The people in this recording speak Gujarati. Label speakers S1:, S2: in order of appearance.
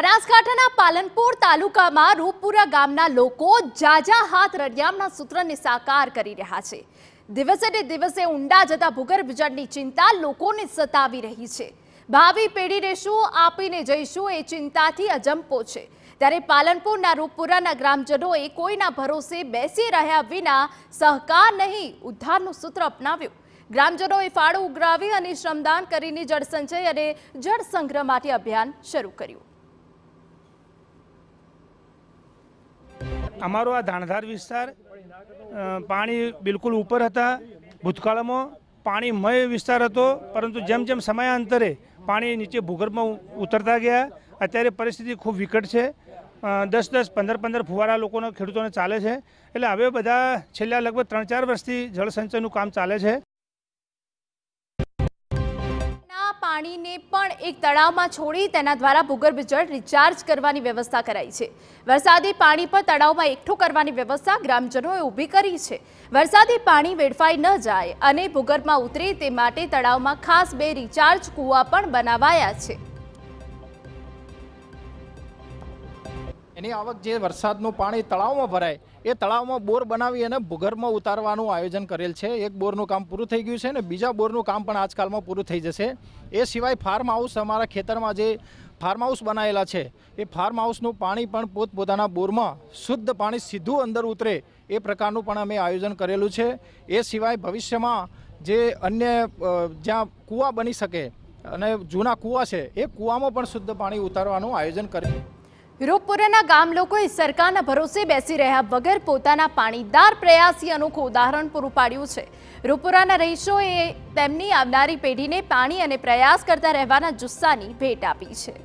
S1: બનાસકાંઠાના પાલનપુર તાલુકામાં રૂપપુરા ગામના લોકો જાજા હાથ રડિયામના સૂત્રને સાકાર કરી રહ્યા છે દિવસે ને દિવસે ઊંડા જતા ભૂગર્ભ જળની ચિંતા લોકોને સતાવી રહી છે ભાવિ પેઢીને શું આપીને જઈશું એ ચિંતાથી અજંપો છે ત્યારે પાલનપુરના રૂપપુરાના ગ્રામજનોએ કોઈના ભરોસે બેસી રહ્યા વિના સહકાર નહીં ઉદ્ધારનું સૂત્ર અપનાવ્યું ગ્રામજનોએ ફાળો ઉગ્રાવી અને શ્રમદાન કરીને જળસંચય અને જળ સંગ્રહ માટે અભિયાન શરૂ કર્યું
S2: અમારો આ ધાણધાર વિસ્તાર પાણી બિલકુલ ઉપર હતા ભૂતકાળમાં પાણીમય વિસ્તાર હતો પરંતુ જેમ જેમ સમયાંતરે પાણી નીચે ભૂગર્ભમાં ઉતરતા ગયા અત્યારે પરિસ્થિતિ ખૂબ વિકટ છે દસ દસ પંદર પંદર ફુવારા લોકોના ખેડૂતોને ચાલે છે એટલે હવે બધા છેલ્લા લગભગ ત્રણ ચાર વર્ષથી જળસંચયનું કામ ચાલે છે
S1: પાણીને પણ એક તળાવમાં છોડી તેના દ્વારા ભૂગર્ભ જળ રિચાર્જ કરવાની વ્યવસ્થા કરાઈ છે વરસાદી પાણી પણ તળાવમાં એકઠું કરવાની વ્યવસ્થા ગ્રામજનોએ ઊભી કરી છે વરસાદી પાણી વેડફાઈ ન જાય અને ભૂગર્ભમાં ઉતરે તે માટે તળાવમાં ખાસ બે રિચાર્જ કૂવા પણ બનાવાયા છે
S3: એની આવક જે વરસાદનું પાણી તળાવમાં ભરાય એ તળાવમાં બોર બનાવી અને ભૂગર્ભમાં ઉતારવાનું આયોજન કરેલ છે એક બોરનું કામ પૂરું થઈ ગયું છે અને બીજા બોરનું કામ પણ આજકાલમાં પૂરું થઈ જશે એ સિવાય ફાર્મ હાઉસ અમારા ખેતરમાં જે ફાર્મ હાઉસ બનાવેલા છે એ ફાર્મ હાઉસનું પાણી પણ પોતપોતાના બોરમાં શુદ્ધ પાણી સીધું અંદર ઉતરે એ પ્રકારનું પણ અમે આયોજન કરેલું છે એ સિવાય ભવિષ્યમાં જે અન્ય જ્યાં કૂવા બની શકે અને જૂના કૂવા છે એ કૂવામાં પણ શુદ્ધ પાણી ઉતારવાનું આયોજન કરે
S1: રૂપપુરાના ગામ લોકોએ સરકારના ભરોસે બેસી રહ્યા વગર પોતાના પાણીદાર પ્રયાસી અનોખું ઉદાહરણ પૂરું પાડ્યું છે રૂપપુરાના રહીશોએ તેમની આવનારી પેઢીને પાણી અને પ્રયાસ કરતા રહેવાના જુસ્સાની ભેટ આપી છે